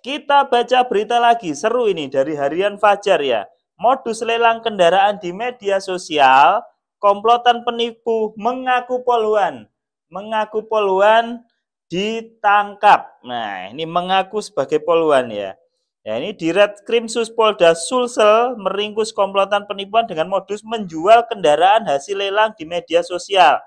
Kita baca berita lagi, seru ini dari harian Fajar ya. Modus lelang kendaraan di media sosial, komplotan penipu mengaku poluan. Mengaku poluan ditangkap. Nah, ini mengaku sebagai poluan ya. Ya, ini di Krimsus Polda Sulsel meringkus komplotan penipuan dengan modus menjual kendaraan hasil lelang di media sosial.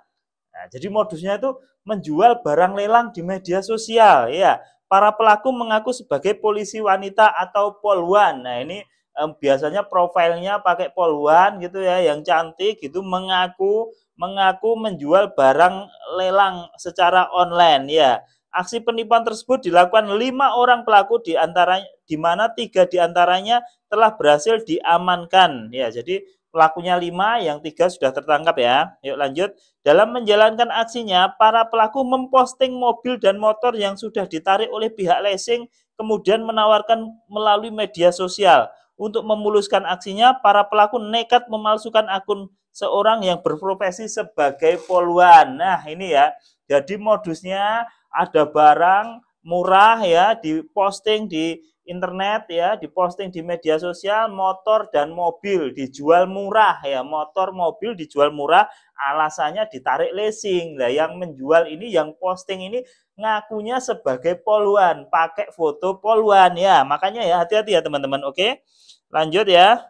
Nah, jadi modusnya itu menjual barang lelang di media sosial ya. Para pelaku mengaku sebagai polisi wanita atau polwan. Nah, ini eh, biasanya profilnya pakai polwan gitu ya, yang cantik gitu mengaku mengaku menjual barang lelang secara online ya. Aksi penipuan tersebut dilakukan lima orang pelaku di antara di mana tiga di antaranya telah berhasil diamankan ya. Jadi pelakunya lima, yang tiga sudah tertangkap ya. Yuk lanjut. Dalam menjalankan aksinya, para pelaku memposting mobil dan motor yang sudah ditarik oleh pihak leasing, kemudian menawarkan melalui media sosial. Untuk memuluskan aksinya, para pelaku nekat memalsukan akun seorang yang berprofesi sebagai poluan. Nah ini ya, jadi modusnya ada barang murah ya, diposting di internet ya, diposting di media sosial, motor dan mobil dijual murah ya, motor mobil dijual murah, alasannya ditarik leasing. Lah yang menjual ini, yang posting ini ngakunya sebagai poluan, pakai foto poluan ya. Makanya ya hati-hati ya teman-teman, oke? Lanjut ya.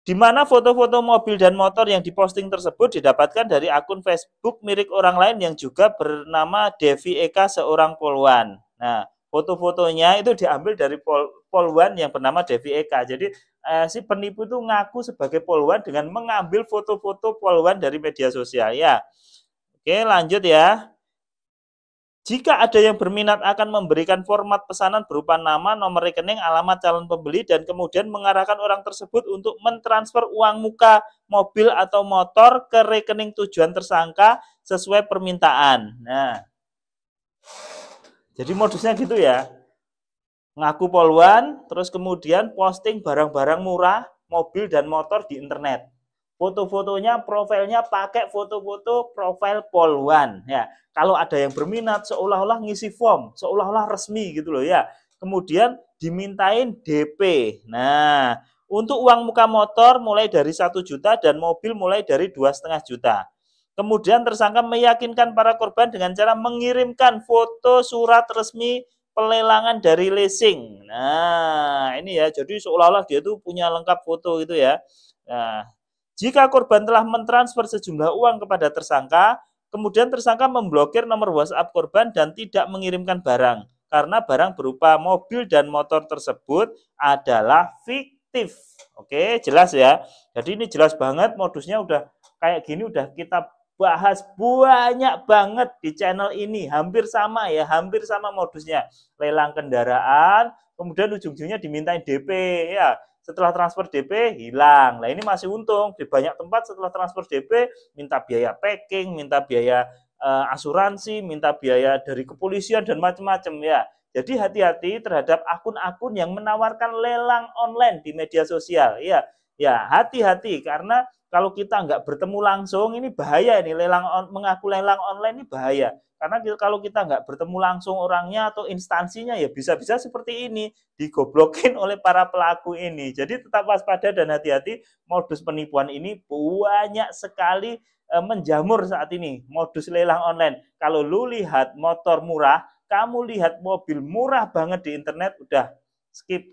Di mana foto-foto mobil dan motor yang diposting tersebut didapatkan dari akun Facebook milik orang lain yang juga bernama Devi Eka seorang poluan. Nah, foto-fotonya itu diambil dari pol, polwan yang bernama Devi Eka. Jadi eh, si penipu itu ngaku sebagai polwan dengan mengambil foto-foto polwan dari media sosial ya. Oke, lanjut ya. Jika ada yang berminat akan memberikan format pesanan berupa nama, nomor rekening, alamat calon pembeli, dan kemudian mengarahkan orang tersebut untuk mentransfer uang muka mobil atau motor ke rekening tujuan tersangka sesuai permintaan. Nah, jadi modusnya gitu ya. Ngaku poluan, terus kemudian posting barang-barang murah, mobil dan motor di internet. Foto-fotonya, profilnya pakai foto-foto profil poluan. Ya, kalau ada yang berminat seolah-olah ngisi form, seolah-olah resmi gitu loh ya. Kemudian dimintain DP. Nah, untuk uang muka motor mulai dari satu juta dan mobil mulai dari dua setengah juta. Kemudian tersangka meyakinkan para korban dengan cara mengirimkan foto surat resmi pelelangan dari leasing. Nah, ini ya, jadi seolah-olah dia itu punya lengkap foto itu ya. Nah, jika korban telah mentransfer sejumlah uang kepada tersangka, kemudian tersangka memblokir nomor WhatsApp korban dan tidak mengirimkan barang karena barang berupa mobil dan motor tersebut adalah fiktif. Oke, jelas ya. Jadi ini jelas banget modusnya udah kayak gini udah kita bahas banyak banget di channel ini. Hampir sama ya, hampir sama modusnya. Lelang kendaraan, kemudian ujung-ujungnya dimintain DP ya. Setelah transfer DP hilang. Nah, ini masih untung di banyak tempat setelah transfer DP minta biaya packing, minta biaya uh, asuransi, minta biaya dari kepolisian dan macam-macam ya. Jadi hati-hati terhadap akun-akun yang menawarkan lelang online di media sosial ya Ya, hati-hati karena kalau kita nggak bertemu langsung ini bahaya ini lelang on, mengaku lelang online ini bahaya karena kalau kita nggak bertemu langsung orangnya atau instansinya ya bisa-bisa seperti ini digoblokin oleh para pelaku ini jadi tetap waspada dan hati-hati modus penipuan ini banyak sekali e, menjamur saat ini modus lelang online kalau lu lihat motor murah kamu lihat mobil murah banget di internet udah skip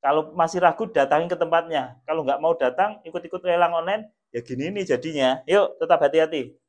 kalau masih ragu, datangin ke tempatnya. Kalau nggak mau datang, ikut-ikut lelang online, ya gini nih jadinya. Yuk, tetap hati-hati.